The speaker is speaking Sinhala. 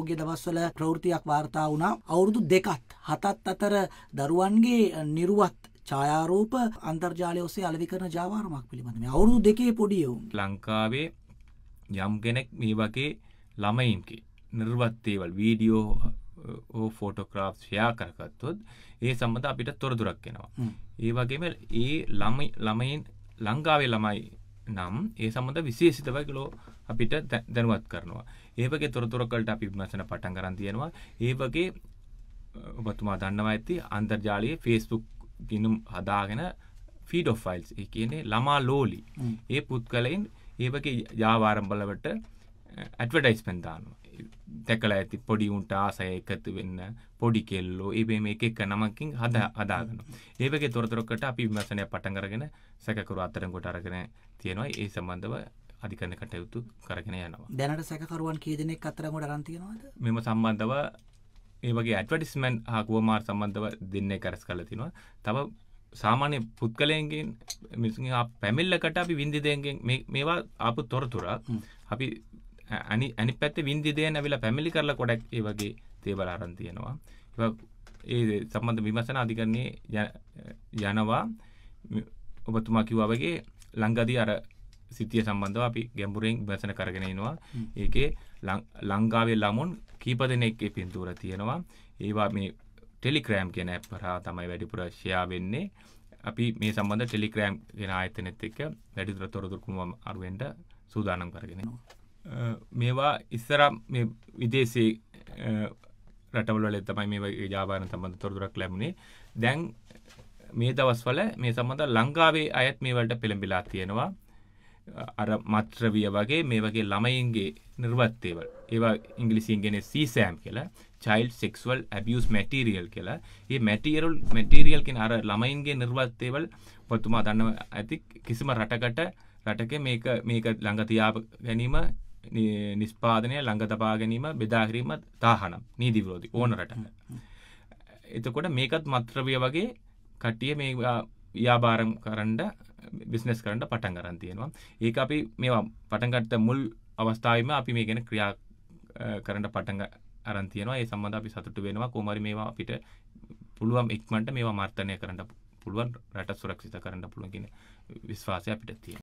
ඔගේ දවස්වල ප්‍රවෘතියක් වාර්තා වුණා අවුරුදු දෙකත් හතත් අතර දරුවන්ගේ නිරුවත් ඡායාරූප අන්තර්ජාලය ඔස්සේ අලෙවි කරන ජාවාරමක් පිළිබඳ මේ අවුරුදු දෙකේ පොඩි එවුන් ලංකාවේ යම් කෙනෙක් මේ වගේ ළමයින්ගේ නිර්වත් දේවල් වීඩියෝ ඕ ෆෝටෝග්‍රාෆ් ෂෙයා කරගත්තොත් ඒ සම්බන්ධ අපිට තොරතුරක් එනවා. ඒ වගේම ඒ ළමයින් ලංකාවේ ළමයි නම් ඒ සම්බඳ විශේෂිතව කියලා අපිට දැනුවත් කරනවා. ඒ වගේ තොරතුරකලට අපි විමසන පටන් ගන්න තියෙනවා. ඒ වගේ ඔබතුමා දන්නවා ඇති අන්තර්ජාලයේ Facebook ගිනුම් හදාගෙන feed of files ඒ කියන්නේ ළමා ලෝලි. ඒ පුත්කලෙන් ඒ වගේ Java ආරම්භලවට advertisement දානවා. තැකලා ඇති පොඩි උන්ට ආසය එකතු වෙන්න පොඩි කෙල්ලෝ ඒ මේ එක නමකින් හද අදාගන ඒවගේ තොරතුරකට අපි විමසනය පටන්ගරගෙන සැකකරු අතරකොට අරගෙන තියෙනවා ඒ සම්බන්ධව අධිකරණ කටයුතු කරගෙන යනවා දැනට සැකරුවන් කියදනෙක් අතරමට රන්තියෙනවාද මෙම සම්බන්ධව ඒවගේ ඇටවඩිස්මන් හකුව මාර් සම්බන්ධව දෙන්නේ කරස් කල තිනවා තව සාමාන්‍ය පුද්ගලයන්ගෙන් මිසි පැමිල්ලකට අපි විින්දිදයන්ගෙන් මේවා ආපු තොරතුරක් අපි අනි අනි පැත්ත වින්දිදයන් ඇවිලා පැමිලි කරලා කොඩක් ඒ වගේ තේවල අරන් තියෙනවා ඒ සම්බන්ධ විමසන අධිකරණයේ යනවා ඔබතුමා කිව්වා වගේ ලංගදී අර සිතිය සම්බන්ධව අපි ගැඹුරෙන් විමසන කරගෙන එනවා ඒකේ ලංකාවේ ළමුන් කීප දෙනෙක් ඒ පින්තූර තියෙනවා ඒවා මේ ටෙලිග්‍රෑම් කියන ඇප් හරහා තමයි වැඩිපුර ෂෙයා වෙන්නේ අපි මේ සම්බන්ධ ටෙලිග්‍රෑම් ගෙන ආයතනෙත් එක්ක වැඩිදුර තොරතුරු කුමම අරුවෙන්ට සූදානම් කරගෙන යනවා මේවා ඉස්සර විදේශේ රටවල තමයි මේ ජාවාන සම්බඳ තොරදුරක් ලැබුණේ දැන් මේ දවස්වල මේ සම්බඳ ලංකාවේ අයත් මේවලට පෙළඹිලා තියෙනවා අර මත්‍රවිය වගේ මේ වගේ ළමයින්ගේ නිර්වත්තේවල් ඒවා ඉංගලිසින්ගෙන සීසෑම් කියලා චයිල් සෙක්වල් ඇබියස් මැටිරියල් කියලා ඒ මැටියරුල් මැටිරියල් කෙන අර ළමයින්ගේ නිර්වත්තේවල් පොතුමා දන්න ඇති කිසිම රටකට රටක මේක මේක ළඟතියාප ගැනීම නිස්පාදනය ළඟ තබා ගැනීම බෙදාකිරීම තාහනම් නීතිවිරෝධි ඕන රට. එතකොට මේකත් මත්‍රවිය වගේ කට්ටිය මේ යාභාරම් කරන්ඩ බිස්නස් කරට පටන් කරන් තියෙනවා ඒක අපි මේවා පටන්ගත්ත මුල් අවස්ථාවම අපි මේ ගැන ක්‍රියා කරට පටග අරන්තියනවා ඒ සම්බඳ අපි සතුට වෙනවා කෝමරි මේවා අපිට පුළුවම් එක්මට මේවා මර්තනය කරට පුළුවන් රට සුරක්ෂිත කරන්න පුළුවගෙන විශ්වාසය අපිට තියෙන